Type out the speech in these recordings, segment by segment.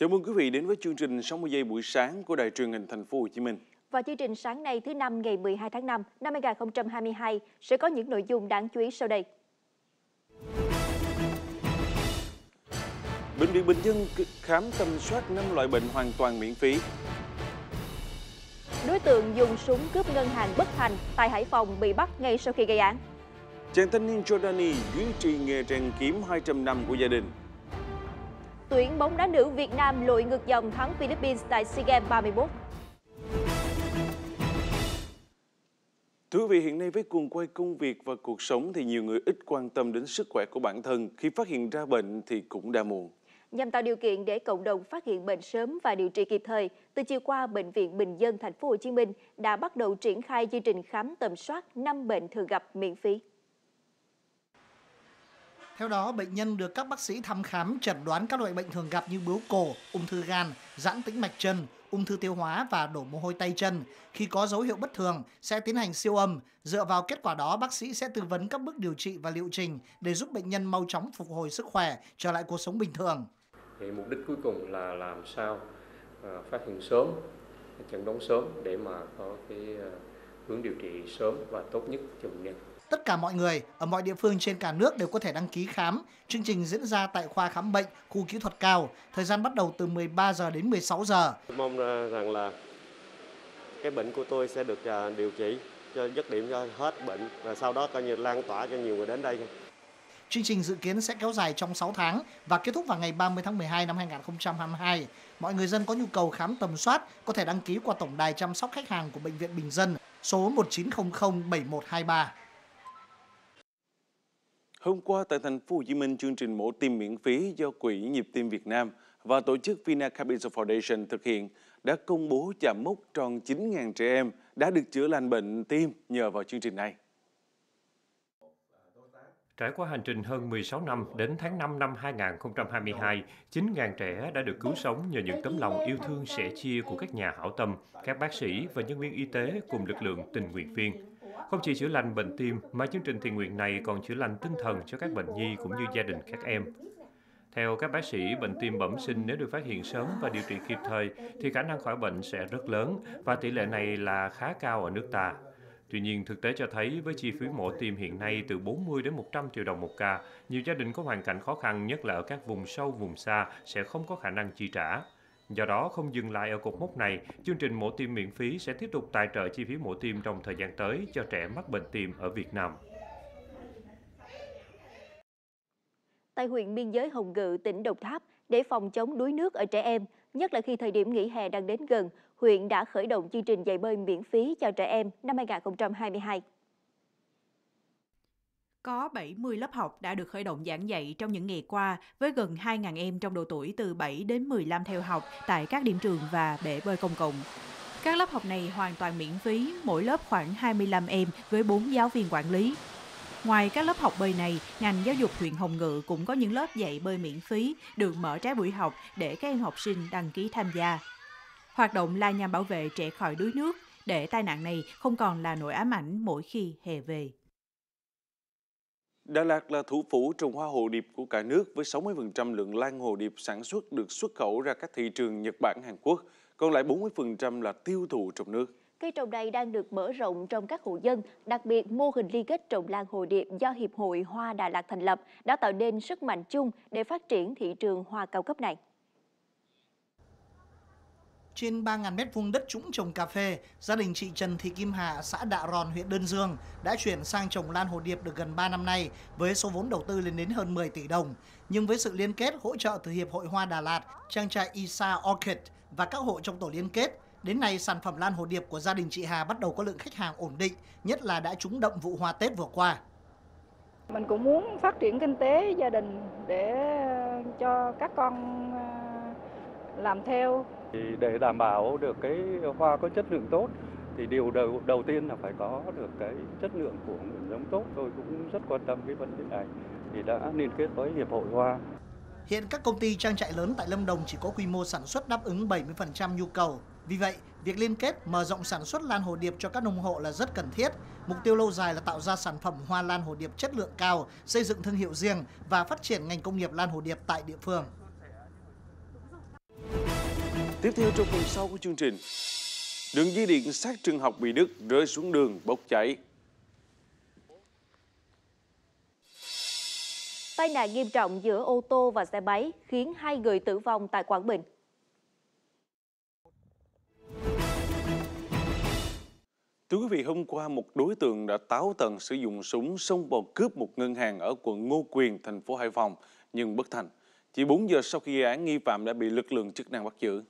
Chào mừng quý vị đến với chương trình 60 giây buổi sáng của Đài truyền hình Thành phố Hồ Chí Minh. Và chương trình sáng nay thứ năm ngày 12 tháng 5 năm 2022 sẽ có những nội dung đáng chú ý sau đây. Bệnh viện Bình Dân khám tầm soát 5 loại bệnh hoàn toàn miễn phí. Đối tượng dùng súng cướp ngân hàng bất thành tại Hải Phòng bị bắt ngay sau khi gây án. Chàng thanh niên Jordani duy trì nghề rèn kiếm 200 năm của gia đình tuyển bóng đá nữ Việt Nam lội ngược dòng thắng Philippines tại SEA Games 31. Thưa quý vị, hiện nay với cuồng quay công việc và cuộc sống thì nhiều người ít quan tâm đến sức khỏe của bản thân. Khi phát hiện ra bệnh thì cũng đã muộn. Nhằm tạo điều kiện để cộng đồng phát hiện bệnh sớm và điều trị kịp thời, từ chiều qua bệnh viện Bình dân thành phố Hồ Chí Minh đã bắt đầu triển khai chương trình khám tầm soát 5 bệnh thường gặp miễn phí. Theo đó, bệnh nhân được các bác sĩ thăm khám chẩn đoán các loại bệnh thường gặp như bướu cổ, ung thư gan, giãn tĩnh mạch chân, ung thư tiêu hóa và đổ mồ hôi tay chân. Khi có dấu hiệu bất thường, sẽ tiến hành siêu âm. Dựa vào kết quả đó, bác sĩ sẽ tư vấn các bước điều trị và liệu trình để giúp bệnh nhân mau chóng phục hồi sức khỏe, trở lại cuộc sống bình thường. Thì mục đích cuối cùng là làm sao à, phát hiện sớm, chẩn đoán sớm để mà có cái à, hướng điều trị sớm và tốt nhất cho bệnh nhân. Tất cả mọi người ở mọi địa phương trên cả nước đều có thể đăng ký khám. Chương trình diễn ra tại khoa khám bệnh, khu kỹ thuật cao, thời gian bắt đầu từ 13 giờ đến 16 giờ. Tôi mong rằng là cái bệnh của tôi sẽ được à, điều trị cho dứt điểm cho hết bệnh và sau đó coi như lan tỏa cho nhiều người đến đây. Chương trình dự kiến sẽ kéo dài trong 6 tháng và kết thúc vào ngày 30 tháng 12 năm 2022. Mọi người dân có nhu cầu khám tầm soát có thể đăng ký qua tổng đài chăm sóc khách hàng của Bệnh viện Bình Dân số 1900 7123. Hôm qua tại thành phố Hồ Chí Minh, chương trình mổ tim miễn phí do Quỹ Nhịp tim Việt Nam và tổ chức Vina Capital Foundation thực hiện đã công bố chạm mốc tròn 9.000 trẻ em đã được chữa lành bệnh tim nhờ vào chương trình này. Trải qua hành trình hơn 16 năm, đến tháng 5 năm 2022, 9.000 trẻ đã được cứu sống nhờ những tấm lòng yêu thương sẻ chia của các nhà hảo tâm, các bác sĩ và nhân viên y tế cùng lực lượng tình nguyện viên. Không chỉ chữa lành bệnh tim mà chương trình thiện nguyện này còn chữa lành tinh thần cho các bệnh nhi cũng như gia đình các em. Theo các bác sĩ, bệnh tim bẩm sinh nếu được phát hiện sớm và điều trị kịp thời thì khả năng khỏi bệnh sẽ rất lớn và tỷ lệ này là khá cao ở nước ta. Tuy nhiên, thực tế cho thấy với chi phí mổ tim hiện nay từ 40 đến 100 triệu đồng một ca, nhiều gia đình có hoàn cảnh khó khăn nhất là ở các vùng sâu, vùng xa sẽ không có khả năng chi trả. Do đó, không dừng lại ở cột mốc này, chương trình mổ tim miễn phí sẽ tiếp tục tài trợ chi phí mổ tim trong thời gian tới cho trẻ mắc bệnh tim ở Việt Nam. Tại huyện biên giới Hồng Ngự, tỉnh Đồng Tháp, để phòng chống đuối nước ở trẻ em, nhất là khi thời điểm nghỉ hè đang đến gần, huyện đã khởi động chương trình dạy bơi miễn phí cho trẻ em năm 2022. Có 70 lớp học đã được khởi động giảng dạy trong những ngày qua với gần 2.000 em trong độ tuổi từ 7 đến 15 theo học tại các điểm trường và bể bơi công cộng. Các lớp học này hoàn toàn miễn phí, mỗi lớp khoảng 25 em với 4 giáo viên quản lý. Ngoài các lớp học bơi này, ngành giáo dục huyện Hồng Ngự cũng có những lớp dạy bơi miễn phí được mở trái buổi học để các em học sinh đăng ký tham gia. Hoạt động là nhằm bảo vệ trẻ khỏi đuối nước, để tai nạn này không còn là nỗi ám ảnh mỗi khi hè về. Đà Lạt là thủ phủ trồng hoa hồ điệp của cả nước với 60% lượng lan hồ điệp sản xuất được xuất khẩu ra các thị trường Nhật Bản, Hàn Quốc, còn lại 40% là tiêu thụ trong nước. Cây trồng này đang được mở rộng trong các hộ dân, đặc biệt mô hình liên kết trồng lan hồ điệp do Hiệp hội Hoa Đà Lạt thành lập đã tạo nên sức mạnh chung để phát triển thị trường hoa cao cấp này. Trên 3.000 mét vuông đất trũng trồng cà phê, gia đình chị Trần Thị Kim Hà, xã Đạ Ròn, huyện Đơn Dương đã chuyển sang trồng lan hồ điệp được gần 3 năm nay với số vốn đầu tư lên đến hơn 10 tỷ đồng. Nhưng với sự liên kết hỗ trợ từ Hiệp hội Hoa Đà Lạt, trang trại Isa Orchid và các hộ trong tổ liên kết, Đến nay, sản phẩm lan hồ điệp của gia đình chị Hà bắt đầu có lượng khách hàng ổn định, nhất là đã trúng động vụ hoa Tết vừa qua. Mình cũng muốn phát triển kinh tế gia đình để cho các con à, làm theo. Để đảm bảo được cái hoa có chất lượng tốt thì điều đầu, đầu tiên là phải có được cái chất lượng của nguồn giống tốt. Tôi cũng rất quan tâm cái vấn đề này thì đã liên kết với Hiệp hội Hoa. Hiện các công ty trang trại lớn tại Lâm Đồng chỉ có quy mô sản xuất đáp ứng 70% nhu cầu. Vì vậy, việc liên kết mở rộng sản xuất lan hồ điệp cho các nông hộ là rất cần thiết. Mục tiêu lâu dài là tạo ra sản phẩm hoa lan hồ điệp chất lượng cao, xây dựng thương hiệu riêng và phát triển ngành công nghiệp lan hồ điệp tại địa phương. Tiếp theo trong phần sau của chương trình, đường dây điện sát trường học bị đứt rơi xuống đường bốc cháy. Tai nạn nghiêm trọng giữa ô tô và xe máy khiến hai người tử vong tại Quảng Bình. Thưa quý vị, hôm qua một đối tượng đã táo tận sử dụng súng xông vào cướp một ngân hàng ở quận Ngô Quyền, thành phố Hải Phòng, nhưng bất thành. Chỉ 4 giờ sau khi án, nghi phạm đã bị lực lượng chức năng bắt giữ.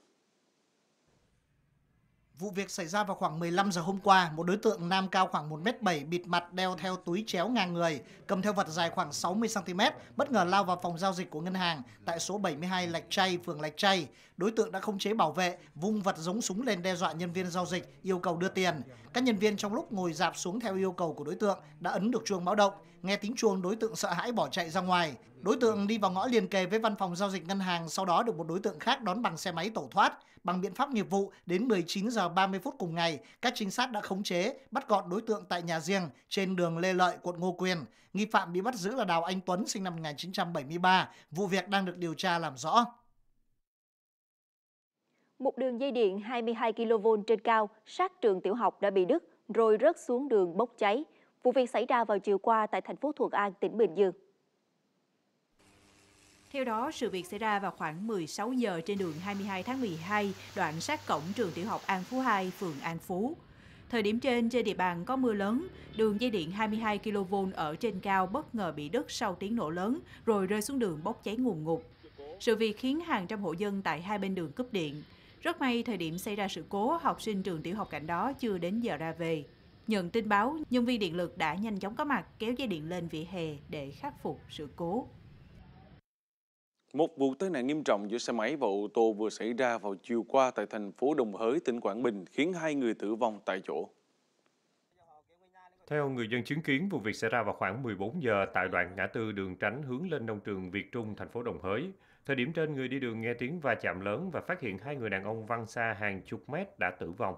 Vụ việc xảy ra vào khoảng 15 giờ hôm qua, một đối tượng nam cao khoảng 1m7 bịt mặt đeo theo túi chéo ngang người, cầm theo vật dài khoảng 60cm, bất ngờ lao vào phòng giao dịch của ngân hàng tại số 72 Lạch Chay, phường Lạch Chay. Đối tượng đã không chế bảo vệ, vung vật giống súng lên đe dọa nhân viên giao dịch, yêu cầu đưa tiền. Các nhân viên trong lúc ngồi dạp xuống theo yêu cầu của đối tượng đã ấn được chuông báo động. Nghe tiếng chuông, đối tượng sợ hãi bỏ chạy ra ngoài. Đối tượng đi vào ngõ liền kề với văn phòng giao dịch ngân hàng, sau đó được một đối tượng khác đón bằng xe máy tẩu thoát. Bằng biện pháp nghiệp vụ, đến 19 giờ 30 phút cùng ngày, các trinh sát đã khống chế, bắt gọn đối tượng tại nhà riêng trên đường Lê Lợi, quận Ngô Quyền. Nghi phạm bị bắt giữ là Đào Anh Tuấn, sinh năm 1973. Vụ việc đang được điều tra làm rõ. Một đường dây điện 22 kV trên cao sát trường tiểu học đã bị đứt rồi rớt xuống đường bốc cháy. Vụ việc xảy ra vào chiều qua tại thành phố Thuận An, tỉnh Bình Dương. Theo đó, sự việc xảy ra vào khoảng 16 giờ trên đường 22 tháng 12, đoạn sát cổng trường tiểu học An Phú 2, phường An Phú. Thời điểm trên, trên địa bàn có mưa lớn, đường dây điện 22 kV ở trên cao bất ngờ bị đứt sau tiếng nổ lớn, rồi rơi xuống đường bốc cháy ngùn ngụt. Sự việc khiến hàng trăm hộ dân tại hai bên đường cúp điện. Rất may, thời điểm xảy ra sự cố, học sinh trường tiểu học cạnh đó chưa đến giờ ra về. Nhận tin báo, nhân viên điện lực đã nhanh chóng có mặt kéo dây điện lên vỉa hè để khắc phục sự cố. Một vụ tai nạn nghiêm trọng giữa xe máy và ô tô vừa xảy ra vào chiều qua tại thành phố Đồng Hới, tỉnh Quảng Bình, khiến hai người tử vong tại chỗ. Theo người dân chứng kiến, vụ việc xảy ra vào khoảng 14 giờ tại đoạn ngã tư đường tránh hướng lên nông trường Việt Trung, thành phố Đồng Hới. Thời điểm trên, người đi đường nghe tiếng va chạm lớn và phát hiện hai người đàn ông văng xa hàng chục mét đã tử vong.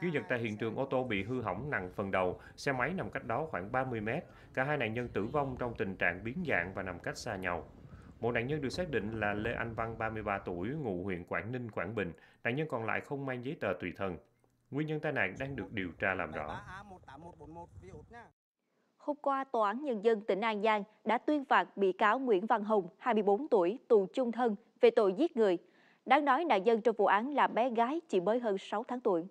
Ghi nhận tại hiện trường ô tô bị hư hỏng nặng phần đầu, xe máy nằm cách đó khoảng 30 mét. Cả hai nạn nhân tử vong trong tình trạng biến dạng và nằm cách xa nhau. Một nạn nhân được xác định là Lê Anh Văn, 33 tuổi, ngụ huyện Quảng Ninh, Quảng Bình. Nạn nhân còn lại không mang giấy tờ tùy thân. Nguyên nhân tai nạn đang được điều tra làm rõ. Hôm qua, Tòa án Nhân dân tỉnh An Giang đã tuyên phạt bị cáo Nguyễn Văn Hồng, 24 tuổi, tù chung thân về tội giết người. Đáng nói nạn nhân trong vụ án là bé gái chỉ mới hơn 6 tháng tuổi.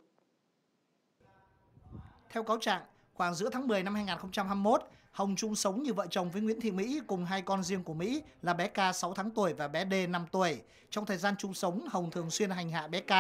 Theo cáo trạng, khoảng giữa tháng 10 năm 2021, Hồng Chung sống như vợ chồng với Nguyễn Thị Mỹ cùng hai con riêng của Mỹ là bé K 6 tháng tuổi và bé D 5 tuổi. Trong thời gian chung sống, Hồng thường xuyên hành hạ bé K.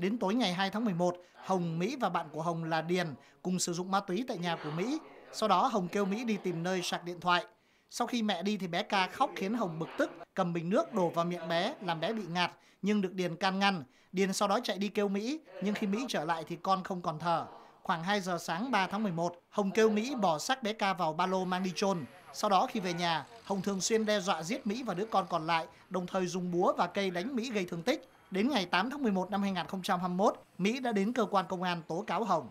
Đến tối ngày 2 tháng 11, Hồng, Mỹ và bạn của Hồng là Điền cùng sử dụng ma túy tại nhà của Mỹ. Sau đó Hồng kêu Mỹ đi tìm nơi sạc điện thoại. Sau khi mẹ đi thì bé ca khóc khiến Hồng bực tức, cầm bình nước đổ vào miệng bé làm bé bị ngạt nhưng được Điền can ngăn. Điền sau đó chạy đi kêu Mỹ nhưng khi Mỹ trở lại thì con không còn thở. Khoảng 2 giờ sáng 3 tháng 11, Hồng kêu Mỹ bỏ xác bé ca vào ba lô mang đi chôn. Sau đó khi về nhà, Hồng thường xuyên đe dọa giết Mỹ và đứa con còn lại, đồng thời dùng búa và cây đánh Mỹ gây thương tích. Đến ngày 8 tháng 11 năm 2021, Mỹ đã đến cơ quan công an tố cáo Hồng.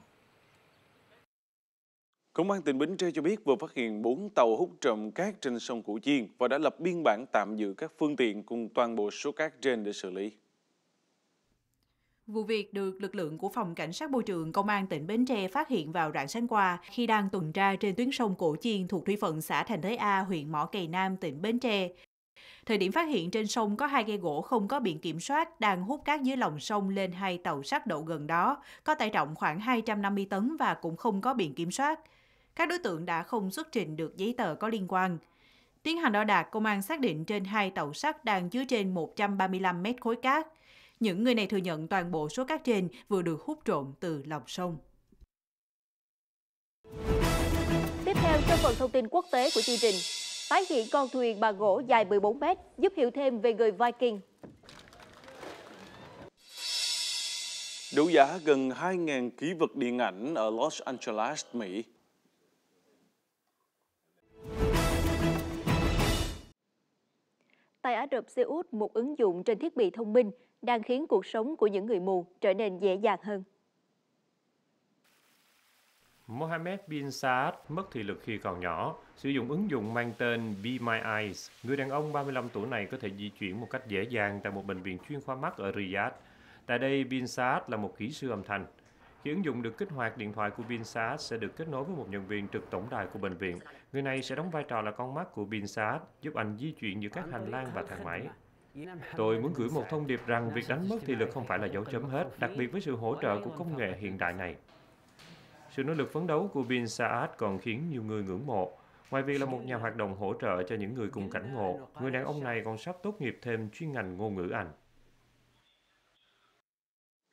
Công an tỉnh Bến Tre cho biết vừa phát hiện 4 tàu hút trộm cát trên sông Củ Chiên và đã lập biên bản tạm giữ các phương tiện cùng toàn bộ số cát trên để xử lý. Vụ việc được lực lượng của Phòng Cảnh sát Môi trường Công an tỉnh Bến Tre phát hiện vào rạng sáng qua khi đang tuần tra trên tuyến sông Cổ Chiên thuộc thủy phận xã Thành Thới A, huyện Mỏ Cày Nam, tỉnh Bến Tre. Thời điểm phát hiện trên sông có hai ghe gỗ không có biển kiểm soát đang hút cát dưới lòng sông lên hai tàu sắt đậu gần đó, có tải trọng khoảng 250 tấn và cũng không có biển kiểm soát. Các đối tượng đã không xuất trình được giấy tờ có liên quan. Tiến hành đo đạc, công an xác định trên hai tàu sắt đang chứa trên 135 mét khối cát. Những người này thừa nhận toàn bộ số cát trên vừa được hút trộm từ lòng sông. Tiếp theo trong phần thông tin quốc tế của chương trình, tái hiện con thuyền bằng gỗ dài 14 mét giúp hiểu thêm về người Viking. Đấu giá gần 2.000 ký vật điện ảnh ở Los Angeles, Mỹ tại Ả Rập Xê Út một ứng dụng trên thiết bị thông minh đang khiến cuộc sống của những người mù trở nên dễ dàng hơn. Mohammed bin Saad mất thị lực khi còn nhỏ, sử dụng ứng dụng mang tên Be My Eyes. Người đàn ông 35 tuổi này có thể di chuyển một cách dễ dàng tại một bệnh viện chuyên khoa mắt ở Riyadh. Tại đây, bin Saad là một kỹ sư âm thanh. Khi ứng dụng được kích hoạt, điện thoại của VinSat sẽ được kết nối với một nhân viên trực tổng đài của bệnh viện. Người này sẽ đóng vai trò là con mắt của VinSat, giúp anh di chuyển giữa các hành lang và thang máy. Tôi muốn gửi một thông điệp rằng việc đánh mất thị lực không phải là dấu chấm hết, đặc biệt với sự hỗ trợ của công nghệ hiện đại này. Sự nỗ lực phấn đấu của Bin Saad còn khiến nhiều người ngưỡng mộ. Ngoài việc là một nhà hoạt động hỗ trợ cho những người cùng cảnh ngộ, người đàn ông này còn sắp tốt nghiệp thêm chuyên ngành ngôn ngữ Anh.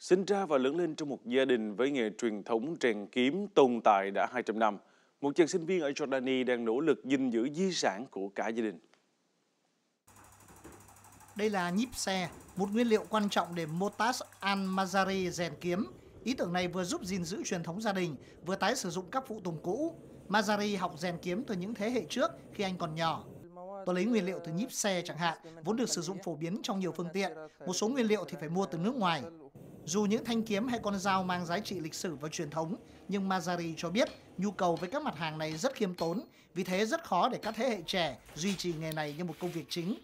Sinh ra và lớn lên trong một gia đình với nghề truyền thống rèn kiếm tồn tại đã 200 năm, một chàng sinh viên ở Jordani đang nỗ lực gìn giữ di sản của cả gia đình. Đây là nhíp xe, một nguyên liệu quan trọng để Motas Al-Mazari rèn kiếm. Ý tưởng này vừa giúp gìn giữ truyền thống gia đình, vừa tái sử dụng các phụ tùng cũ. Mazari học rèn kiếm từ những thế hệ trước khi anh còn nhỏ. Tôi lấy nguyên liệu từ nhíp xe chẳng hạn, vốn được sử dụng phổ biến trong nhiều phương tiện. Một số nguyên liệu thì phải mua từ nước ngoài. Dù những thanh kiếm hay con dao mang giá trị lịch sử và truyền thống, nhưng Mazari cho biết nhu cầu với các mặt hàng này rất khiêm tốn, vì thế rất khó để các thế hệ trẻ duy trì nghề này như một công việc chính.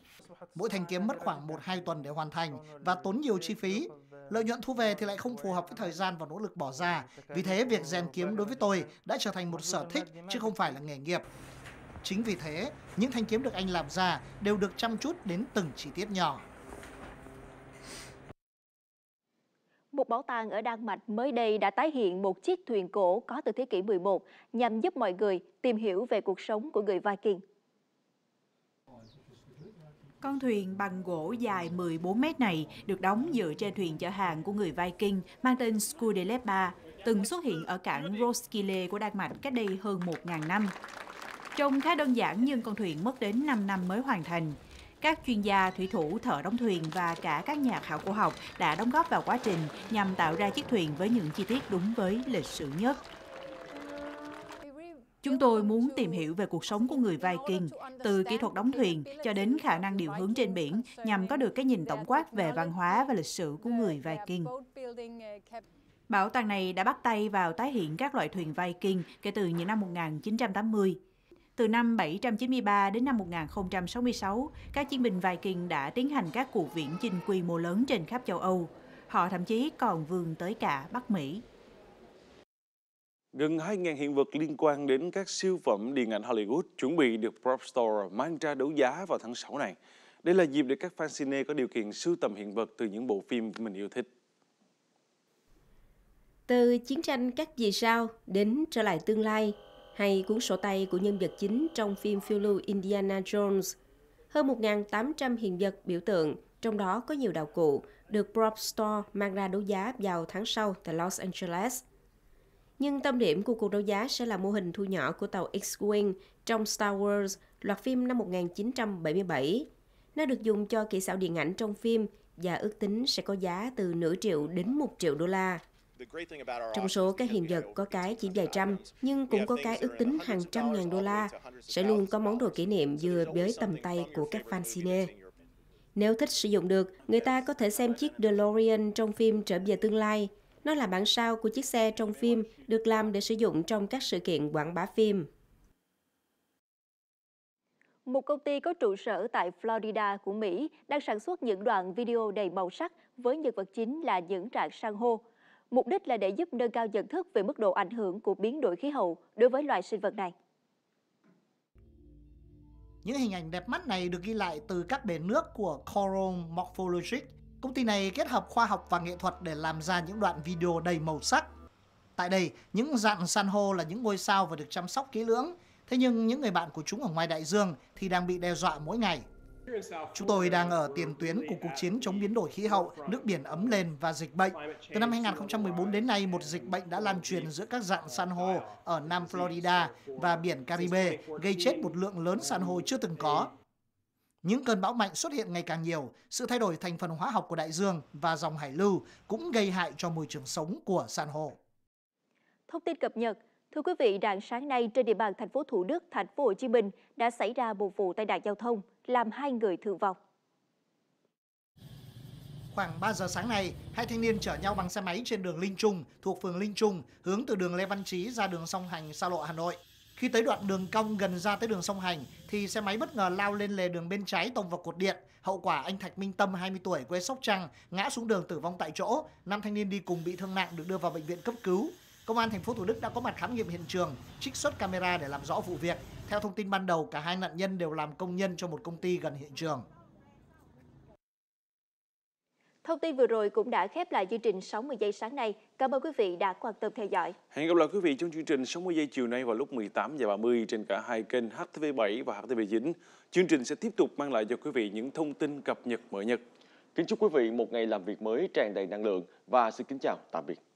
Mỗi thanh kiếm mất khoảng 1-2 tuần để hoàn thành và tốn nhiều chi phí. Lợi nhuận thu về thì lại không phù hợp với thời gian và nỗ lực bỏ ra. Vì thế, việc rèn kiếm đối với tôi đã trở thành một sở thích chứ không phải là nghề nghiệp. Chính vì thế, những thanh kiếm được anh làm ra đều được chăm chút đến từng chi tiết nhỏ. Một bảo tàng ở Đan Mạch mới đây đã tái hiện một chiếc thuyền cổ có từ thế kỷ 11 nhằm giúp mọi người tìm hiểu về cuộc sống của người Viking. Con thuyền bằng gỗ dài 14 mét này được đóng dựa trên thuyền chở hàng của người Viking mang tên Skudelepba, từng xuất hiện ở cảng Roskilde của Đan Mạch cách đây hơn 1.000 năm. Trông khá đơn giản nhưng con thuyền mất đến 5 năm mới hoàn thành. Các chuyên gia, thủy thủ, thợ đóng thuyền và cả các nhà khảo cổ học đã đóng góp vào quá trình nhằm tạo ra chiếc thuyền với những chi tiết đúng với lịch sử nhất. Chúng tôi muốn tìm hiểu về cuộc sống của người Viking, từ kỹ thuật đóng thuyền cho đến khả năng điều hướng trên biển nhằm có được cái nhìn tổng quát về văn hóa và lịch sử của người Viking. Bảo tàng này đã bắt tay vào tái hiện các loại thuyền Viking kể từ những năm 1980. Từ năm 793 đến năm 1066, các chiến binh Viking đã tiến hành các cuộc viễn chinh quy mô lớn trên khắp châu Âu. Họ thậm chí còn vươn tới cả Bắc Mỹ. Gần 2.000 hiện vật liên quan đến các siêu phẩm điện ảnh Hollywood chuẩn bị được Prop Store mang ra đấu giá vào tháng 6 này. Đây là dịp để các fan cine có điều kiện sưu tầm hiện vật từ những bộ phim mình yêu thích. Từ chiến tranh các vì sao đến trở lại tương lai, hay cuốn sổ tay của nhân vật chính trong phim phiêu lưu Indiana Jones. Hơn 1.800 hiện vật biểu tượng, trong đó có nhiều đạo cụ, được Prop Store mang ra đấu giá vào tháng sau tại Los Angeles. Nhưng tâm điểm của cuộc đấu giá sẽ là mô hình thu nhỏ của tàu X-Wing trong Star Wars, loạt phim năm 1977. Nó được dùng cho kỹ xảo điện ảnh trong phim và ước tính sẽ có giá từ nửa triệu đến một triệu đô la. Trong số các hiện vật có cái chỉ vài trăm, nhưng cũng có cái ước tính hàng trăm ngàn đô la. Sẽ luôn có món đồ kỷ niệm vừa với tầm tay của các fan cine. Nếu thích sử dụng được, người ta có thể xem chiếc DeLorean trong phim Trở về tương lai. Nó là bản sao của chiếc xe trong phim được làm để sử dụng trong các sự kiện quảng bá phim. Một công ty có trụ sở tại Florida của Mỹ đang sản xuất những đoạn video đầy màu sắc với nhân vật chính là những rạn san hô mục đích là để giúp nâng cao nhận thức về mức độ ảnh hưởng của biến đổi khí hậu đối với loài sinh vật này. Những hình ảnh đẹp mắt này được ghi lại từ các bể nước của Coral Morphologic. Công ty này kết hợp khoa học và nghệ thuật để làm ra những đoạn video đầy màu sắc. Tại đây, những dạng san hô là những ngôi sao và được chăm sóc kỹ lưỡng. Thế nhưng những người bạn của chúng ở ngoài đại dương thì đang bị đe dọa mỗi ngày. Chúng tôi đang ở tiền tuyến của cuộc chiến chống biến đổi khí hậu, nước biển ấm lên và dịch bệnh. Từ năm 2014 đến nay, một dịch bệnh đã lan truyền giữa các dạng san hô ở Nam Florida và biển Caribe, gây chết một lượng lớn san hô chưa từng có. Những cơn bão mạnh xuất hiện ngày càng nhiều, sự thay đổi thành phần hóa học của đại dương và dòng hải lưu cũng gây hại cho môi trường sống của san hô. Thông tin cập nhật Thưa quý vị, rạng sáng nay trên địa bàn thành phố Thủ Đức, thành phố Hồ Chí Minh đã xảy ra một vụ tai nạn giao thông làm hai người thương vong. Khoảng 3 giờ sáng nay, hai thanh niên chở nhau bằng xe máy trên đường Linh Trung thuộc phường Linh Trung hướng từ đường Lê Văn Chí ra đường Song Hành, xa lộ Hà Nội. Khi tới đoạn đường cong gần ra tới đường Song Hành thì xe máy bất ngờ lao lên lề đường bên trái tông vào cột điện. Hậu quả anh Thạch Minh Tâm 20 tuổi quê Sóc Trăng ngã xuống đường tử vong tại chỗ, năm thanh niên đi cùng bị thương nặng được đưa vào bệnh viện cấp cứu. Công an thành phố Thủ Đức đã có mặt khám nghiệm hiện trường, trích xuất camera để làm rõ vụ việc. Theo thông tin ban đầu, cả hai nạn nhân đều làm công nhân cho một công ty gần hiện trường. Thông tin vừa rồi cũng đã khép lại chương trình 60 giây sáng nay. Cảm ơn quý vị đã quan tâm theo dõi. Hẹn gặp lại quý vị trong chương trình 60 giây chiều nay vào lúc 18 h 30 trên cả hai kênh HTV7 và HTV9. Chương trình sẽ tiếp tục mang lại cho quý vị những thông tin cập nhật mới nhất. Kính chúc quý vị một ngày làm việc mới tràn đầy năng lượng và xin kính chào tạm biệt.